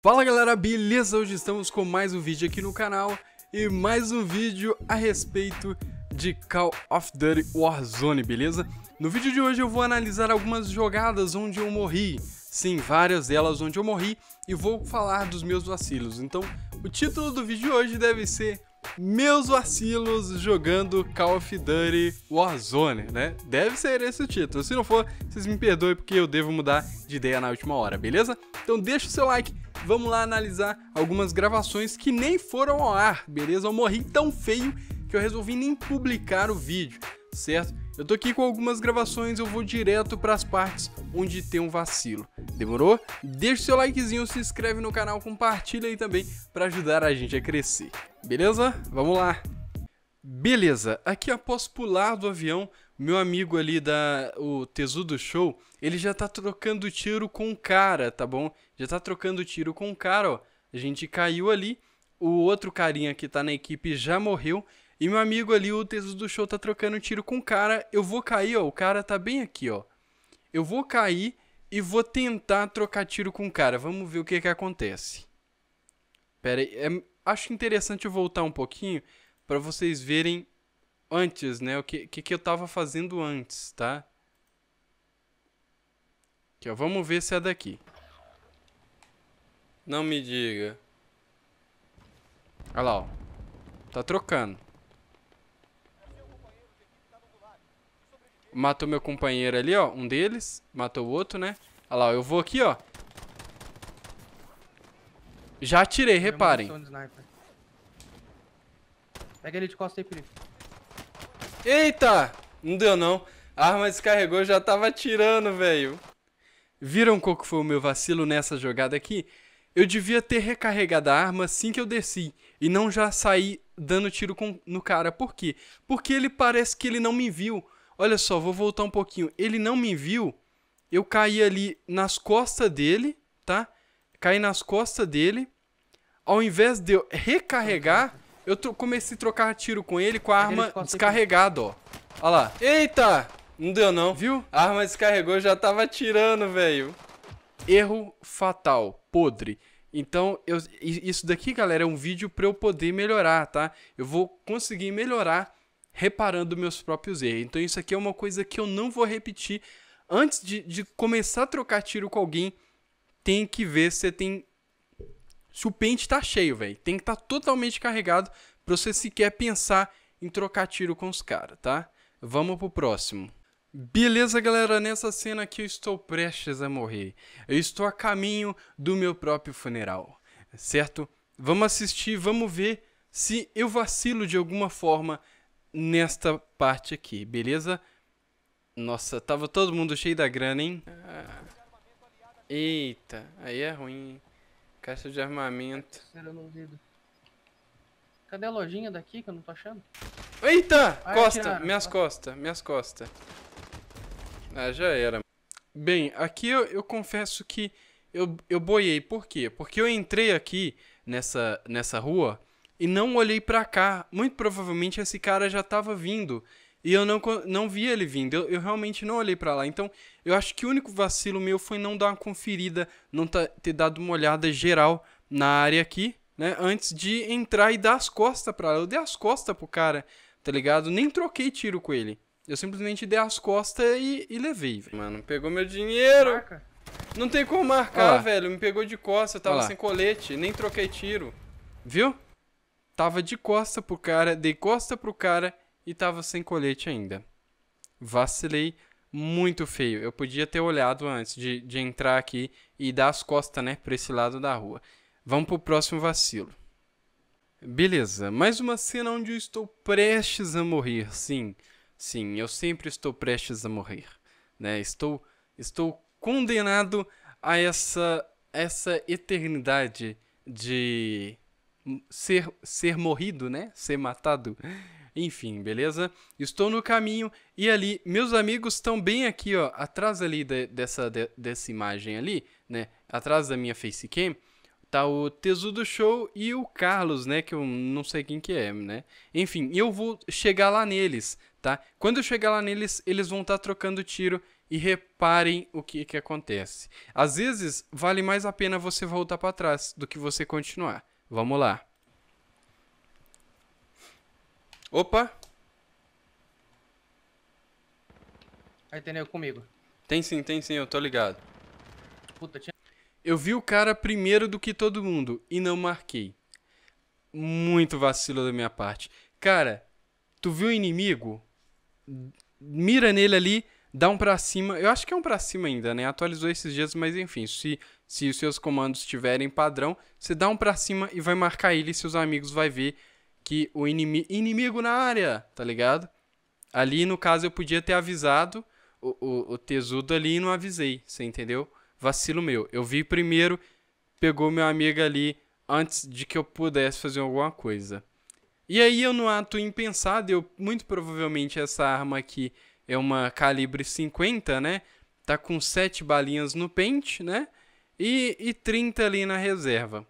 Fala galera, beleza? Hoje estamos com mais um vídeo aqui no canal e mais um vídeo a respeito de Call of Duty Warzone, beleza? No vídeo de hoje eu vou analisar algumas jogadas onde eu morri, sim, várias delas onde eu morri e vou falar dos meus vacilos. Então, o título do vídeo de hoje deve ser Meus vacilos jogando Call of Duty Warzone, né? Deve ser esse o título. Se não for, vocês me perdoem porque eu devo mudar de ideia na última hora, beleza? Então deixa o seu like vamos lá analisar algumas gravações que nem foram ao ar, beleza? Eu morri tão feio que eu resolvi nem publicar o vídeo, certo? Eu tô aqui com algumas gravações, eu vou direto para as partes onde tem um vacilo. Demorou? Deixa seu likezinho, se inscreve no canal, compartilha aí também para ajudar a gente a crescer. Beleza? Vamos lá. Beleza, aqui após pular do avião, meu amigo ali da o tesu do show, ele já tá trocando tiro com o cara, tá bom? Já tá trocando tiro com o cara, ó. A gente caiu ali, o outro carinha que tá na equipe já morreu e meu amigo ali o tesu do show tá trocando tiro com o cara. Eu vou cair, ó, o cara tá bem aqui, ó. Eu vou cair e vou tentar trocar tiro com o cara. Vamos ver o que que acontece. Pera aí, é, acho interessante voltar um pouquinho para vocês verem antes, né? O que, que, que eu estava fazendo antes, tá? Aqui, ó, vamos ver se é daqui. Não me diga. Olha lá, ó. Tá trocando. Matou meu companheiro ali, ó. Um deles. Matou o outro, né? Olha lá, eu vou aqui, ó. Já atirei, reparem. Pega ele de costa aí, Felipe. Eita! Não deu não. A arma descarregou, já tava atirando, velho. Viram qual que foi o meu vacilo nessa jogada aqui? Eu devia ter recarregado a arma assim que eu desci e não já sair dando tiro com, no cara. Por quê? Porque ele parece que ele não me viu. Olha só, vou voltar um pouquinho. Ele não me viu. Eu caí ali nas costas dele, tá? Caí nas costas dele. Ao invés de eu recarregar, eu comecei a trocar tiro com ele com a arma descarregada, ó. Olha lá. Eita! Não deu não, viu? A arma descarregou, já tava atirando, velho. Erro fatal, podre. Então, eu, isso daqui, galera, é um vídeo pra eu poder melhorar, tá? Eu vou conseguir melhorar reparando meus próprios erros. Então, isso aqui é uma coisa que eu não vou repetir. Antes de, de começar a trocar tiro com alguém, tem que ver se tem se o pente tá cheio, velho. Tem que estar tá totalmente carregado para você sequer pensar em trocar tiro com os caras, tá? Vamos pro próximo. Beleza, galera, nessa cena aqui eu estou prestes a morrer. Eu estou a caminho do meu próprio funeral, certo? Vamos assistir, vamos ver se eu vacilo de alguma forma nesta parte aqui, beleza? Nossa, tava todo mundo cheio da grana, hein? Ah. Eita, aí é ruim. Caixa de armamento. Cadê a lojinha daqui que eu não tô achando? Eita! Ah, é, costa! Atiraram. Minhas tá. costas, minhas costas. Ah, já era. Bem, aqui eu, eu confesso que eu, eu boiei. Por quê? Porque eu entrei aqui nessa, nessa rua e não olhei para cá. Muito provavelmente esse cara já tava vindo. E eu não, não vi ele vindo, eu, eu realmente não olhei para lá. Então, eu acho que o único vacilo meu foi não dar uma conferida, não tá, ter dado uma olhada geral na área aqui, né? Antes de entrar e dar as costas pra ela. Eu dei as costas pro cara, tá ligado? Nem troquei tiro com ele. Eu simplesmente dei as costas e, e levei, velho. Mano, pegou meu dinheiro. Marca. Não tem como marcar, velho. Me pegou de costas, eu tava sem colete, nem troquei tiro. Viu? Tava de costa pro cara, dei costa pro cara e tava sem colete ainda. Vacilei muito feio. Eu podia ter olhado antes de, de entrar aqui e dar as costas, né, esse lado da rua. Vamos pro próximo vacilo. Beleza, mais uma cena onde eu estou prestes a morrer. Sim, sim, eu sempre estou prestes a morrer. Né? Estou, estou condenado a essa, essa eternidade de ser, ser morrido, né? Ser matado. Enfim, beleza? Estou no caminho e ali, meus amigos estão bem aqui, ó, atrás ali de, dessa, de, dessa imagem ali, né? Atrás da minha facecam, tá o Tesu do Show e o Carlos, né? Que eu não sei quem que é, né? Enfim, eu vou chegar lá neles, tá? Quando eu chegar lá neles, eles vão estar tá trocando tiro e reparem o que, que acontece. Às vezes, vale mais a pena você voltar para trás do que você continuar. Vamos lá. Opa! Aí tem nego comigo. Tem sim, tem sim, eu tô ligado. Puta, tinha... Eu vi o cara primeiro do que todo mundo e não marquei. Muito vacilo da minha parte. Cara, tu viu o inimigo? Mira nele ali, dá um pra cima. Eu acho que é um pra cima ainda, né? Atualizou esses dias, mas enfim, se, se os seus comandos tiverem padrão, você dá um pra cima e vai marcar ele e seus amigos vai ver que o inimi inimigo na área, tá ligado? Ali, no caso, eu podia ter avisado o, o, o tesudo ali e não avisei, você entendeu? Vacilo meu. Eu vi primeiro, pegou meu amigo ali antes de que eu pudesse fazer alguma coisa. E aí eu no ato impensado, eu muito provavelmente essa arma aqui é uma calibre 50, né? Tá com 7 balinhas no pente, né? E, e 30 ali na reserva.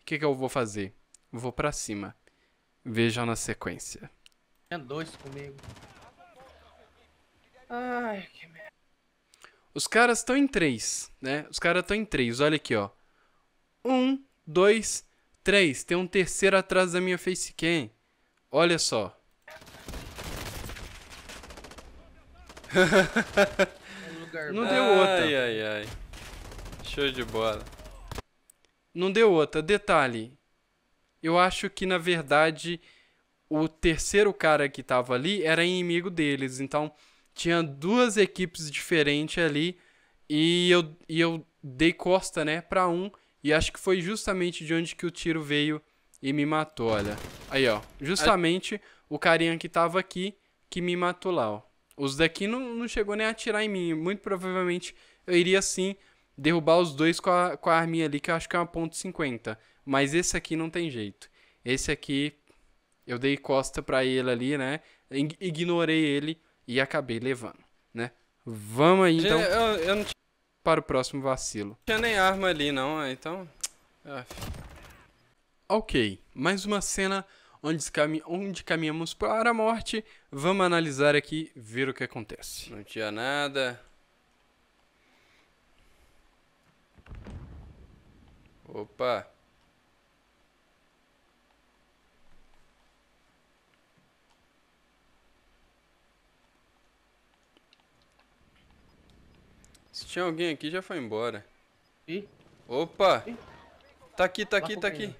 O que, que eu vou fazer? vou para cima. Vejam na sequência. É dois comigo. Ai, que merda. Os caras estão em três, né? Os caras estão em três, olha aqui, ó. Um, dois, três. Tem um terceiro atrás da minha facecam. Olha só. Não deu outra. Ai, ai, ai. Show de bola. Não deu outra. Detalhe, eu acho que, na verdade, o terceiro cara que estava ali era inimigo deles. Então, tinha duas equipes diferentes ali. E eu, e eu dei costa, né, pra um. E acho que foi justamente de onde que o tiro veio e me matou, olha. Aí, ó. Justamente o carinha que tava aqui que me matou lá, ó. Os daqui não, não chegou nem a atirar em mim. Muito provavelmente eu iria sim derrubar os dois com a, com a arminha ali, que eu acho que é uma ponto .50. Mas esse aqui não tem jeito. Esse aqui, eu dei costa para ele ali, né? Ignorei ele e acabei levando, né? Vamos aí, então, eu, eu não... para o próximo vacilo. Não tinha nem arma ali, não, né? então... Ah. Ok, mais uma cena onde, cami onde caminhamos para a morte. Vamos analisar aqui, ver o que acontece. Não tinha nada... Opa! Se tinha alguém aqui, já foi embora. Ih. Opa! Ih. Tá aqui, tá aqui, tá aqui. Né?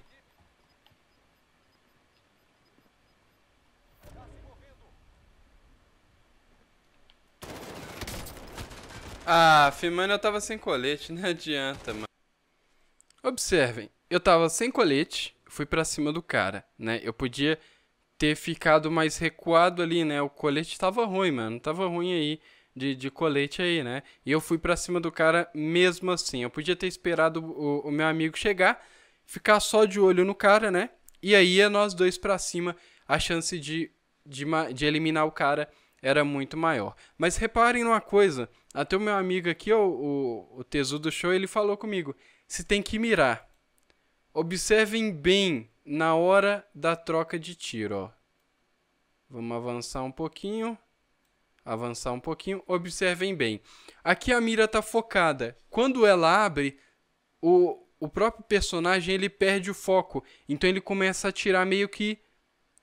Ah, Firmino eu tava sem colete, não adianta, mano. Observem, eu tava sem colete, fui para cima do cara, né? Eu podia ter ficado mais recuado ali, né? O colete tava ruim, mano. Tava ruim aí de, de colete aí, né? E eu fui para cima do cara mesmo assim. Eu podia ter esperado o, o, meu amigo chegar, ficar só de olho no cara, né? E aí é nós dois para cima, a chance de, de, de eliminar o cara era muito maior. Mas reparem numa coisa, até o meu amigo aqui, o, o, o Tesu do show, ele falou comigo se tem que mirar. Observem bem na hora da troca de tiro. Ó. Vamos avançar um pouquinho. Avançar um pouquinho. Observem bem. Aqui a mira está focada. Quando ela abre, o, o próprio personagem ele perde o foco. Então ele começa a atirar meio que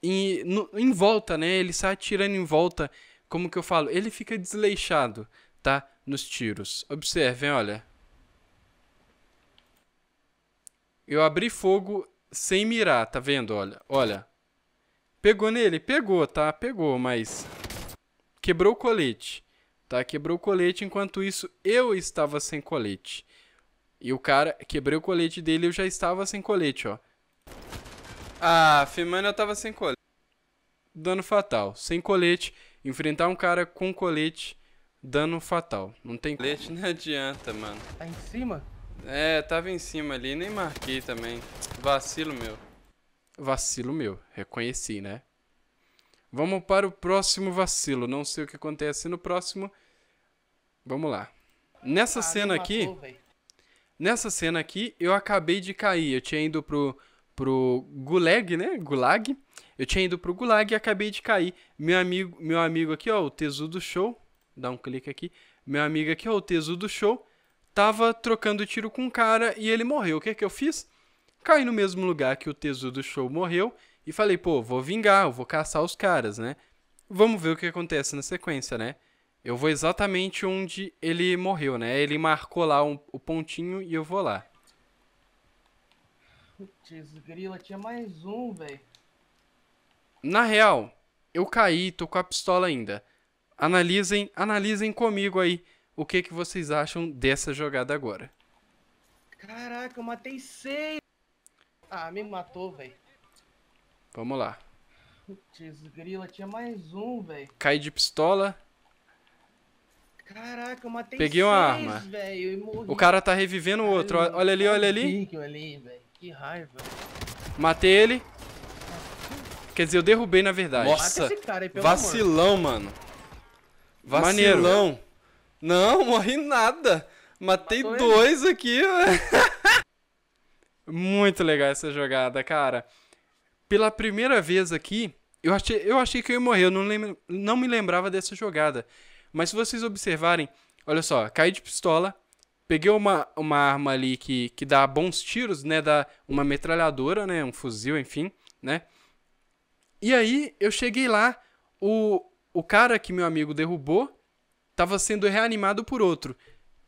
em, no, em volta, né? Ele sai atirando em volta. Como que eu falo? Ele fica desleixado, tá? Nos tiros. Observem, olha. Eu abri fogo sem mirar, tá vendo? Olha, olha. Pegou nele? Pegou, tá? Pegou, mas... Quebrou o colete, tá? Quebrou o colete, enquanto isso eu estava sem colete. E o cara... Quebrei o colete dele eu já estava sem colete, ó. Ah, Femana eu tava sem colete. Dano fatal. Sem colete. Enfrentar um cara com colete, dano fatal. Não tem colete, não adianta, mano. Tá em cima? É, tava em cima ali, nem marquei também. Vacilo meu. Vacilo meu, reconheci, né? Vamos para o próximo vacilo. Não sei o que acontece no próximo. Vamos lá. Nessa ah, cena aqui. Matou, nessa cena aqui, eu acabei de cair. Eu tinha ido pro, pro Gulag, né? Gulag. Eu tinha ido pro Gulag e acabei de cair. Meu amigo, meu amigo aqui, ó, o Tesu do Show. Dá um clique aqui. Meu amigo aqui, ó, o Tesu do Show tava trocando tiro com um cara e ele morreu. O que é que eu fiz? Caí no mesmo lugar que o Tezu do show morreu e falei, pô, vou vingar, eu vou caçar os caras, né? Vamos ver o que acontece na sequência, né? Eu vou exatamente onde ele morreu, né? Ele marcou lá um, o pontinho e eu vou lá. Putz, grila, tinha mais um, velho. Na real, eu caí, tô com a pistola ainda. Analisem, analisem comigo aí. O que, que vocês acham dessa jogada agora? Caraca, eu matei seis! Ah, me matou, velho. Vamos lá. Putz, grila, tinha mais um, velho. Cai de pistola. Caraca, eu matei Peguei uma arma. Véio, o cara tá revivendo o outro. Olha ali, olha ali. Que raiva. Matei ele. Quer dizer, eu derrubei na verdade. Nossa, cara aí, vacilão, amor. mano. Vacilão. Maneiro. Não, morri nada. Matei Matou dois ele. aqui. Muito legal essa jogada, cara. Pela primeira vez aqui, eu achei, eu achei que eu ia morrer. Eu não, lembra, não me lembrava dessa jogada. Mas se vocês observarem, olha só, caí de pistola, peguei uma, uma arma ali que, que dá bons tiros, né? Dá uma metralhadora, né? Um fuzil, enfim, né? E aí eu cheguei lá, o, o cara que meu amigo derrubou Tava sendo reanimado por outro.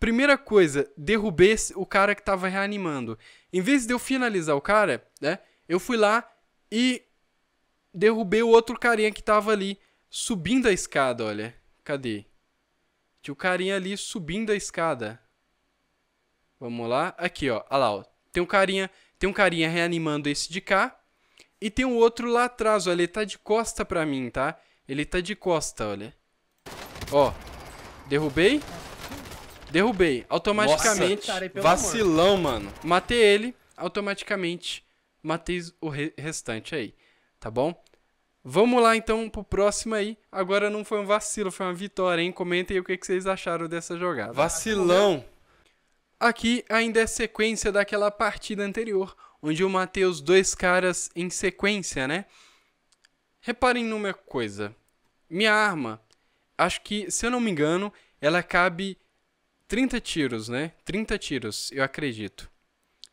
Primeira coisa, derrubei o cara que tava reanimando. Em vez de eu finalizar o cara, né? Eu fui lá e derrubei o outro carinha que tava ali subindo a escada, olha. Cadê? Tinha o carinha ali subindo a escada. Vamos lá. Aqui, ó. Olha lá, ó. Tem um carinha, tem um carinha reanimando esse de cá. E tem um outro lá atrás, olha. Ele tá de costa pra mim, tá? Ele tá de costa, olha. Ó, Derrubei. Derrubei. Automaticamente. Nossa, vacilão, mano. Matei ele. Automaticamente matei o restante aí. Tá bom? Vamos lá então pro próximo aí. Agora não foi um vacilo, foi uma vitória, hein? Comentem aí o que, que vocês acharam dessa jogada. Vacilão! Aqui ainda é sequência daquela partida anterior, onde eu matei os dois caras em sequência, né? Reparem numa coisa. Minha arma acho que, se eu não me engano, ela cabe 30 tiros, né? 30 tiros, eu acredito.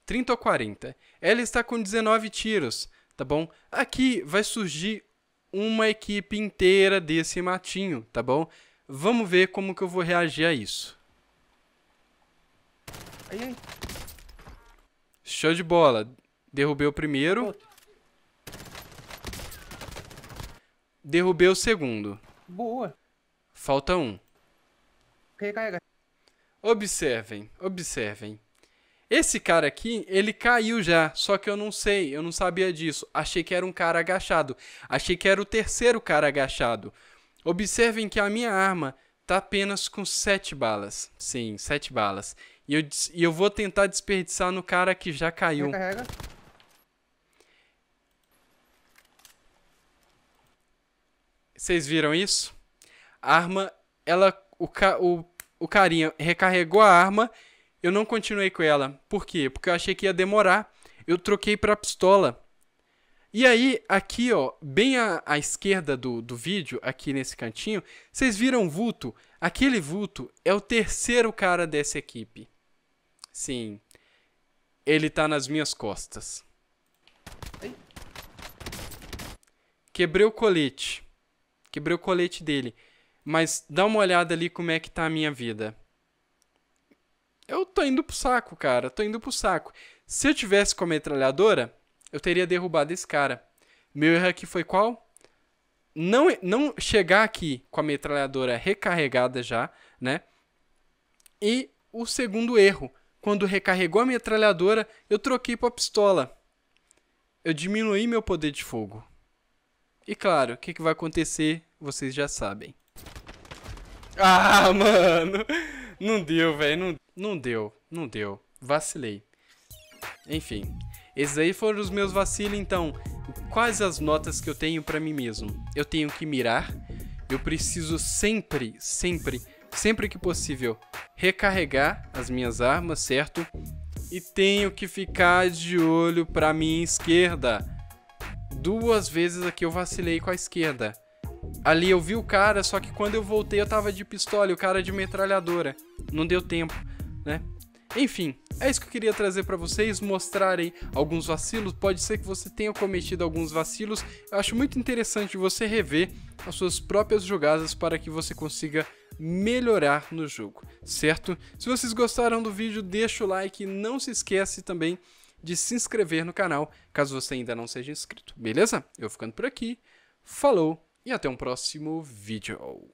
30 ou 40. Ela está com 19 tiros, tá bom? Aqui vai surgir uma equipe inteira desse matinho, tá bom? Vamos ver como que eu vou reagir a isso. Ai, ai. Show de bola. Derrubei o primeiro. Derrubei o segundo. Boa. Falta um. Recarrega. Observem, observem. Esse cara aqui, ele caiu já, só que eu não sei, eu não sabia disso. Achei que era um cara agachado. Achei que era o terceiro cara agachado. Observem que a minha arma tá apenas com sete balas. Sim, sete balas. E eu, e eu vou tentar desperdiçar no cara que já caiu. Recarrega. Vocês viram isso? A arma, ela. O, ca, o, o carinha recarregou a arma. Eu não continuei com ela. Por quê? Porque eu achei que ia demorar. Eu troquei para pistola. E aí, aqui, ó, bem à, à esquerda do, do vídeo, aqui nesse cantinho, vocês viram o vulto? Aquele vulto é o terceiro cara dessa equipe. Sim. Ele tá nas minhas costas. Quebrei o colete. Quebrei o colete dele mas dá uma olhada ali como é que tá a minha vida. Eu tô indo pro saco, cara, tô indo pro saco. Se eu tivesse com a metralhadora, eu teria derrubado esse cara. Meu erro aqui foi qual? Não, não chegar aqui com a metralhadora recarregada já, né? E o segundo erro, quando recarregou a metralhadora, eu troquei para pistola. Eu diminuí meu poder de fogo. E claro, o que, que vai acontecer, vocês já sabem. Ah, mano. Não deu, velho. Não, não deu. Não deu. Vacilei. Enfim. Esses aí foram os meus vacilos, então. Quais as notas que eu tenho para mim mesmo? Eu tenho que mirar. Eu preciso sempre, sempre, sempre que possível, recarregar as minhas armas, certo? E tenho que ficar de olho para minha esquerda. Duas vezes aqui eu vacilei com a esquerda ali eu vi o cara, só que quando eu voltei eu tava de pistola e o cara de metralhadora. Não deu tempo, né? Enfim, é isso que eu queria trazer para vocês, mostrarem alguns vacilos. Pode ser que você tenha cometido alguns vacilos. Eu acho muito interessante você rever as suas próprias jogadas para que você consiga melhorar no jogo, certo? Se vocês gostaram do vídeo, deixa o like e não se esquece também de se inscrever no canal, caso você ainda não seja inscrito, beleza? Eu ficando por aqui. Falou! e até um próximo vídeo.